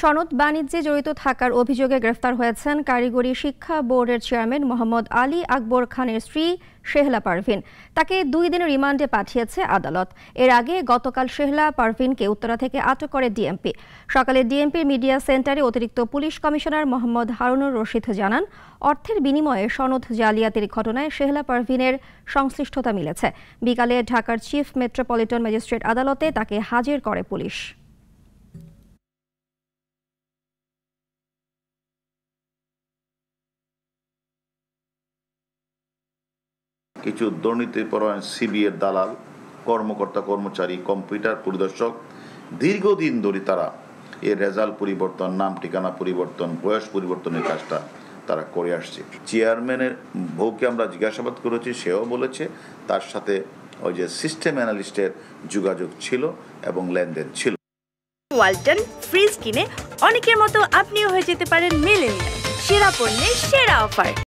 সনদ বাণিজ্যে জড়িত থাকার অভিযোগে গ্রেফতার হয়েছেন কারিগরি শিক্ষা বোর্ডের চেয়ারম্যান মোহাম্মদ আলী আকবর খানের স্ত্রী শেহলা পারভিন তাকে দুই দিনের রিমান্ডে পাঠিয়েছে আদালত এর আগে গতকাল শেহলা পারভিনকে উত্তরা থেকে আটক করে ডিএমপি সকালে ডিএমপির মিডিয়া সেন্টারে অতিরিক্ত পুলিশ কমিশনার মোহাম্মদ হারুনুর রশিদ জানান অর্থের বিনিময়ে সনদ জালিয়াতির ঘটনায় শেহলা পারভিনের সংশ্লিষ্টতা মিলেছে বিকালে ঢাকার চিফ মেট্রোপলিটন ম্যাজিস্ট্রেট আদালতে তাকে হাজির করে পুলিশ কিছু দুর্নীতিপরায়ণ সিবিএর দালাল কর্মকর্তা কর্মচারী কম্পিউটার পরিদর্শক দীর্ঘদিন ধরে তারা এর রেজাল্ট পরিবর্তন নাম ঠিকানা পরিবর্তন বয়স পরিবর্তনের কাজটা তারা করে আসছে চেয়ারম্যানের বউকে আমরা জিজ্ঞাসাবাদ করেছি সেও বলেছে তার সাথে ওই যে সিস্টেম অ্যানালিস্টের যোগাযোগ ছিল এবং লেনদেন ছিল ওয়ালটন ফ্রিজ কিনে অনেকের মতো আপনিও হয়ে যেতে পারেন মেলেনিয়া সেরা পণ্যের সেরা অফার